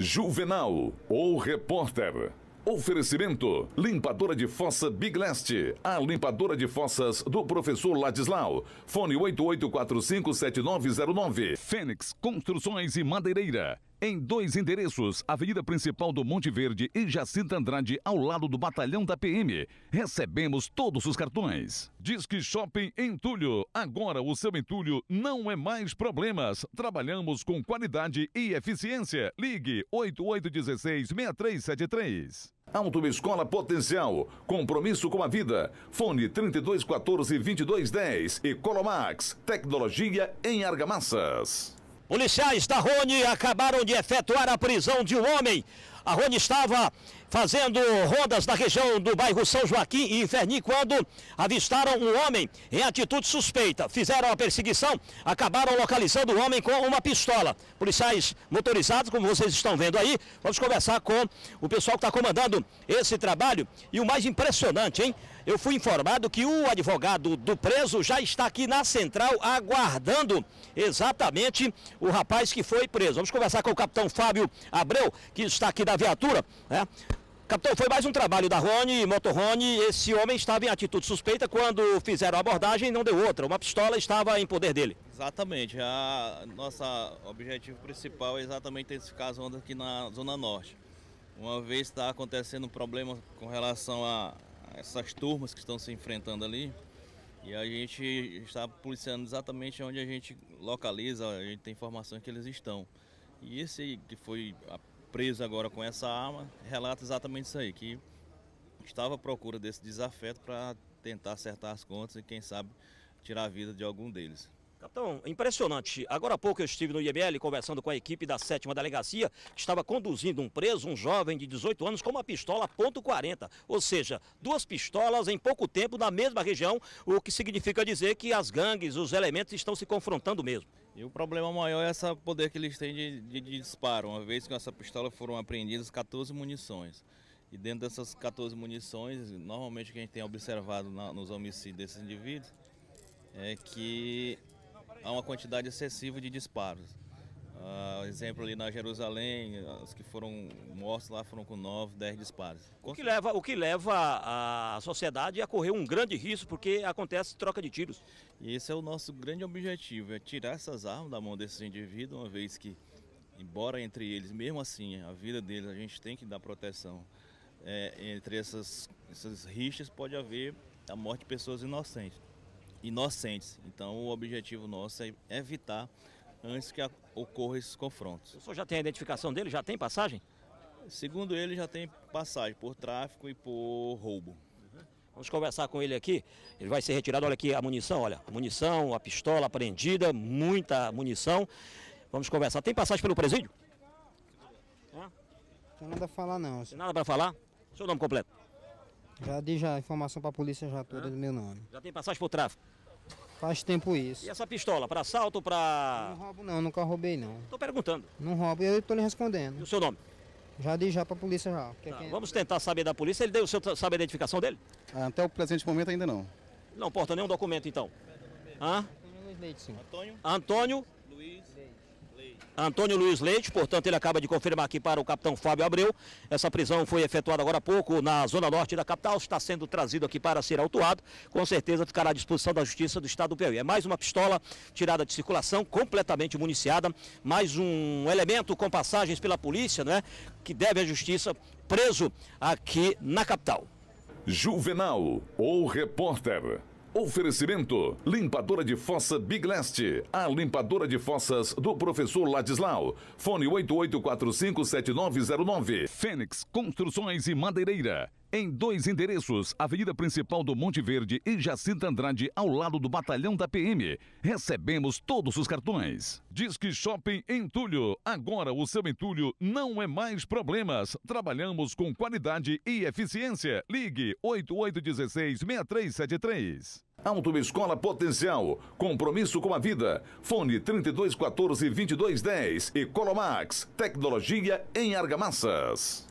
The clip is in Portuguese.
Juvenal, ou repórter. Oferecimento: Limpadora de fossa Big Last, a limpadora de fossas do professor Ladislau. Fone 88457909. Fênix Construções e Madeireira em dois endereços, Avenida Principal do Monte Verde e Jacinta Andrade, ao lado do Batalhão da PM. Recebemos todos os cartões. Disque Shopping Entulho. Agora o seu entulho não é mais problemas. Trabalhamos com qualidade e eficiência. Ligue 8816-6373. Autoescola Potencial, compromisso com a vida. Fone 3214-2210 e Colomax, tecnologia em argamassas. Policiais da Rony acabaram de efetuar a prisão de um homem a Rony estava fazendo rondas na região do bairro São Joaquim e Inferni, quando avistaram um homem em atitude suspeita. Fizeram a perseguição, acabaram localizando o homem com uma pistola. Policiais motorizados, como vocês estão vendo aí, vamos conversar com o pessoal que está comandando esse trabalho. E o mais impressionante, hein? Eu fui informado que o advogado do preso já está aqui na central aguardando exatamente o rapaz que foi preso. Vamos conversar com o capitão Fábio Abreu, que está aqui da viatura, né? Capitão, foi mais um trabalho da Rony, Rony. Esse homem estava em atitude suspeita quando fizeram a abordagem e não deu outra. Uma pistola estava em poder dele. Exatamente. A nossa objetivo principal é exatamente esse caso ondas aqui na Zona Norte. Uma vez está acontecendo um problema com relação a essas turmas que estão se enfrentando ali. E a gente está policiando exatamente onde a gente localiza, a gente tem informação que eles estão. E esse que foi a preso agora com essa arma, relata exatamente isso aí, que estava à procura desse desafeto para tentar acertar as contas e quem sabe tirar a vida de algum deles. Capitão, impressionante. Agora há pouco eu estive no IML conversando com a equipe da sétima delegacia, que estava conduzindo um preso, um jovem de 18 anos, com uma pistola .40, ou seja, duas pistolas em pouco tempo na mesma região, o que significa dizer que as gangues, os elementos estão se confrontando mesmo. E o problema maior é esse poder que eles têm de, de, de disparo. Uma vez que essa pistola foram apreendidas 14 munições. E dentro dessas 14 munições, normalmente o que a gente tem observado na, nos homicídios desses indivíduos é que há uma quantidade excessiva de disparos. Uh, exemplo ali na Jerusalém, os que foram mortos lá foram com 9, 10 disparos. O que, leva, o que leva a sociedade a correr um grande risco, porque acontece troca de tiros. E esse é o nosso grande objetivo, é tirar essas armas da mão desses indivíduos, uma vez que, embora entre eles, mesmo assim, a vida deles, a gente tem que dar proteção. É, entre essas, essas rixas pode haver a morte de pessoas inocentes. Inocentes. Então o objetivo nosso é evitar antes que a ocorram esses confrontos. O senhor já tem a identificação dele? Já tem passagem? Segundo ele, já tem passagem por tráfico e por roubo. Uhum. Vamos conversar com ele aqui. Ele vai ser retirado. Olha aqui a munição, olha. A munição, a pistola apreendida, muita munição. Vamos conversar. Tem passagem pelo presídio? Não tem nada a falar, não. Tem nada para falar? Seu nome completo? Já dei já informação para a polícia já toda do meu nome. Já tem passagem por tráfico? Faz tempo isso. E essa pistola, para assalto, para... Não roubo não, nunca roubei não. Estou perguntando. Não roubo e eu estou lhe respondendo. E o seu nome? Já dei já para a polícia já. Tá, quem... É? Vamos tentar saber da polícia. Ele deu o seu, sabe a identificação dele? Ah, até o presente momento ainda não. Não porta nenhum documento então? Hã? Antônio Luiz Leite, Antônio? Antônio? Luiz Antônio Luiz Leite, portanto, ele acaba de confirmar aqui para o capitão Fábio Abreu. Essa prisão foi efetuada agora há pouco na zona norte da capital, está sendo trazido aqui para ser autuado. Com certeza ficará à disposição da Justiça do Estado do Piauí. É mais uma pistola tirada de circulação, completamente municiada, mais um elemento com passagens pela polícia, né, que deve à Justiça, preso aqui na capital. Juvenal, ou repórter. Oferecimento: Limpadora de fossa Big Last, A limpadora de fossas do professor Ladislau. Fone 88457909. Fênix Construções e Madeireira em dois endereços, Avenida Principal do Monte Verde e Jacinta Andrade, ao lado do Batalhão da PM. Recebemos todos os cartões. Disque Shopping Entulho. Agora o seu entulho não é mais problemas. Trabalhamos com qualidade e eficiência. Ligue 8816-6373. Autoescola Potencial, compromisso com a vida. Fone 3214-2210 e Colomax, tecnologia em argamassas.